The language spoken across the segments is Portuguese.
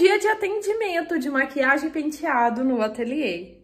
dia de atendimento de maquiagem e penteado no ateliê.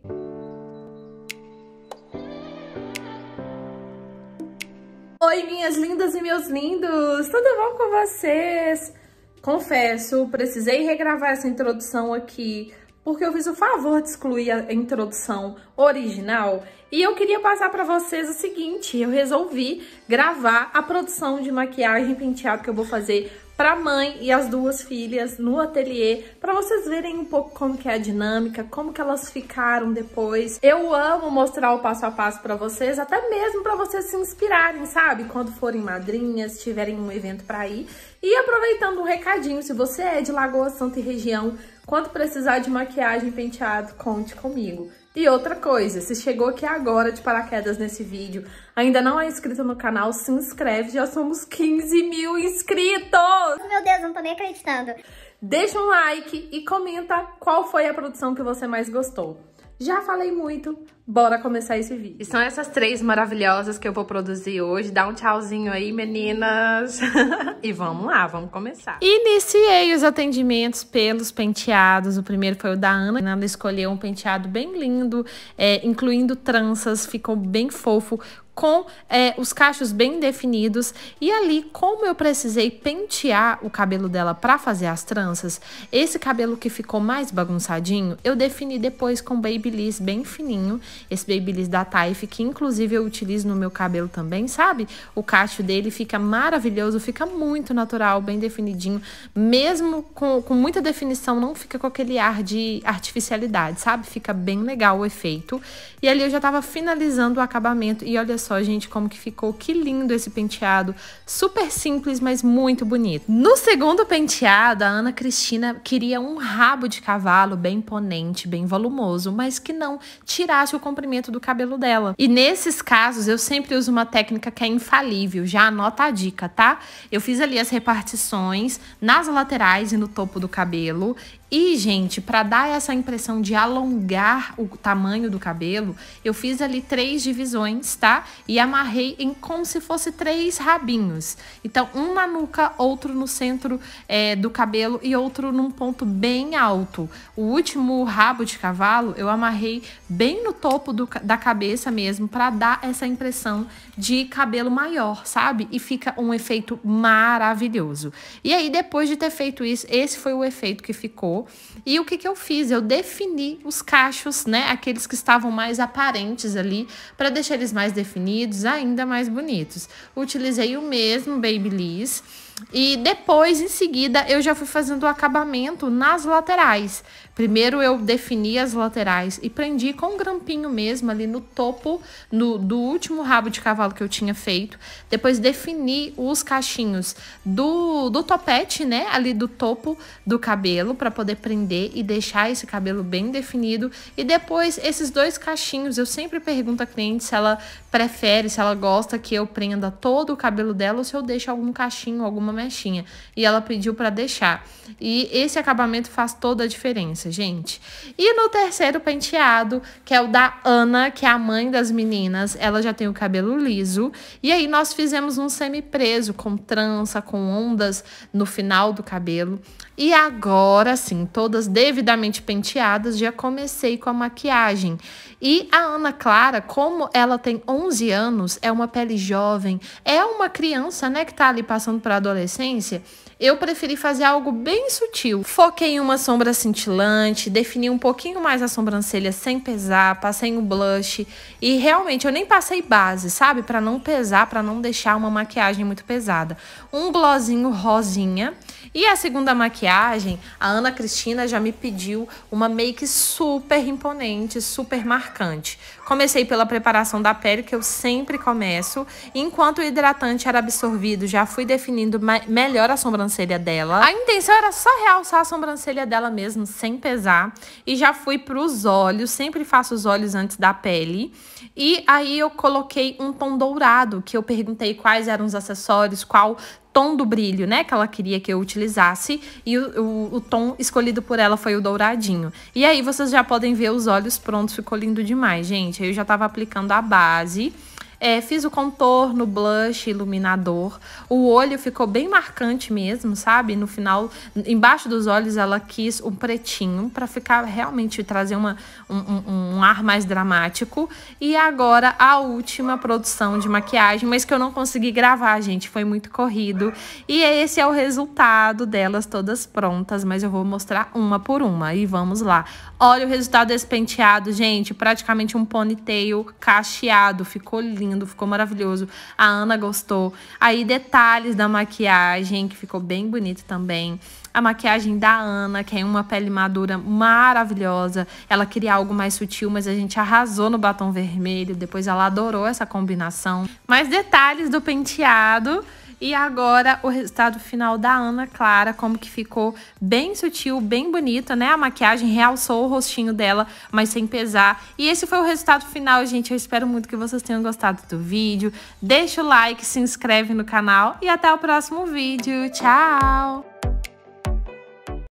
Oi, minhas lindas e meus lindos! Tudo bom com vocês? Confesso, precisei regravar essa introdução aqui porque eu fiz o favor de excluir a introdução original e eu queria passar para vocês o seguinte, eu resolvi gravar a produção de maquiagem e penteado que eu vou fazer para a mãe e as duas filhas no ateliê, para vocês verem um pouco como que é a dinâmica, como que elas ficaram depois. Eu amo mostrar o passo a passo para vocês, até mesmo para vocês se inspirarem, sabe? Quando forem madrinhas, tiverem um evento para ir, e aproveitando um recadinho, se você é de Lagoa Santa e região, quando precisar de maquiagem penteado, conte comigo. E outra coisa, se chegou aqui agora de paraquedas nesse vídeo, ainda não é inscrito no canal, se inscreve, já somos 15 mil inscritos! Meu Deus, não tô nem acreditando. Deixa um like e comenta qual foi a produção que você mais gostou. Já falei muito, bora começar esse vídeo. E são essas três maravilhosas que eu vou produzir hoje. Dá um tchauzinho aí, meninas. e vamos lá, vamos começar. Iniciei os atendimentos pelos penteados. O primeiro foi o da Ana. Ana escolheu um penteado bem lindo, é, incluindo tranças. Ficou bem fofo, com é, os cachos bem definidos. E ali, como eu precisei pentear o cabelo dela para fazer as tranças, esse cabelo que ficou mais bagunçadinho, eu defini depois com Babyliss bem fininho. Esse Babyliss da Taif, que inclusive eu utilizo no meu cabelo também, sabe? O cacho dele fica maravilhoso, fica muito natural, bem definidinho. Mesmo com, com muita definição, não fica com aquele ar de artificialidade, sabe? Fica bem legal o efeito. E ali eu já tava finalizando o acabamento e olha só, só, gente, como que ficou. Que lindo esse penteado. Super simples, mas muito bonito. No segundo penteado, a Ana Cristina queria um rabo de cavalo bem imponente, bem volumoso, mas que não tirasse o comprimento do cabelo dela. E nesses casos, eu sempre uso uma técnica que é infalível. Já anota a dica, tá? Eu fiz ali as repartições nas laterais e no topo do cabelo e, gente, para dar essa impressão de alongar o tamanho do cabelo, eu fiz ali três divisões, tá? E amarrei em como se fosse três rabinhos. Então, um na nuca, outro no centro é, do cabelo e outro num ponto bem alto. O último rabo de cavalo eu amarrei bem no topo do, da cabeça mesmo, para dar essa impressão de cabelo maior, sabe? E fica um efeito maravilhoso. E aí, depois de ter feito isso, esse foi o efeito que ficou. E o que, que eu fiz? Eu defini os cachos, né? Aqueles que estavam mais aparentes ali, para deixar eles mais definidos, ainda mais bonitos. Utilizei o mesmo Babyliss e depois, em seguida, eu já fui fazendo o acabamento nas laterais. Primeiro eu defini as laterais e prendi com um grampinho mesmo ali no topo no, do último rabo de cavalo que eu tinha feito. Depois defini os cachinhos do, do topete, né? Ali do topo do cabelo para poder prender e deixar esse cabelo bem definido. E depois esses dois cachinhos, eu sempre pergunto a cliente se ela prefere, se ela gosta que eu prenda todo o cabelo dela ou se eu deixo algum cachinho, alguma mechinha. E ela pediu para deixar. E esse acabamento faz toda a diferença, gente. E no terceiro penteado, que é o da Ana, que é a mãe das meninas, ela já tem o cabelo liso. E aí nós fizemos um semi-preso com trança, com ondas no final do cabelo. E agora sim, todas devidamente penteadas, já comecei com a maquiagem. E a Ana Clara, como ela tem 11 11 anos, é uma pele jovem, é uma criança, né, que tá ali passando para adolescência, eu preferi fazer algo bem sutil. Foquei em uma sombra cintilante, defini um pouquinho mais a sobrancelha sem pesar, passei um blush e realmente eu nem passei base, sabe? Para não pesar, para não deixar uma maquiagem muito pesada. Um glossinho rosinha. E a segunda maquiagem, a Ana Cristina já me pediu uma make super imponente, super marcante. Comecei pela preparação da pele que eu sempre começo. Enquanto o hidratante era absorvido, já fui definindo melhor a sobrancelha dela. A intenção era só realçar a sobrancelha dela mesmo, sem pesar. E já fui para os olhos, sempre faço os olhos antes da pele. E aí eu coloquei um tom dourado, que eu perguntei quais eram os acessórios, qual tom do brilho, né, que ela queria que eu utilizasse, e o, o, o, tom escolhido por ela foi o douradinho. E aí vocês já podem ver os olhos prontos, ficou lindo demais, gente. Eu já tava aplicando a base é, fiz o contorno, blush, iluminador. O olho ficou bem marcante mesmo, sabe? No final, embaixo dos olhos, ela quis um pretinho para ficar realmente trazer uma, um, um, um, ar mais dramático. E agora a última produção de maquiagem, mas que eu não consegui gravar, gente. Foi muito corrido. E esse é o resultado delas todas prontas, mas eu vou mostrar uma por uma. E vamos lá. Olha o resultado desse penteado, gente. Praticamente um ponytail cacheado. Ficou lindo lindo, ficou maravilhoso. A Ana gostou. Aí detalhes da maquiagem, que ficou bem bonito também. A maquiagem da Ana, que é uma pele madura maravilhosa. Ela queria algo mais sutil, mas a gente arrasou no batom vermelho. Depois ela adorou essa combinação. Mais detalhes do penteado e agora o resultado final da Ana Clara, como que ficou bem sutil, bem bonita, né? A maquiagem realçou o rostinho dela, mas sem pesar. E esse foi o resultado final, gente. Eu espero muito que vocês tenham gostado do vídeo. Deixa o like, se inscreve no canal e até o próximo vídeo. Tchau!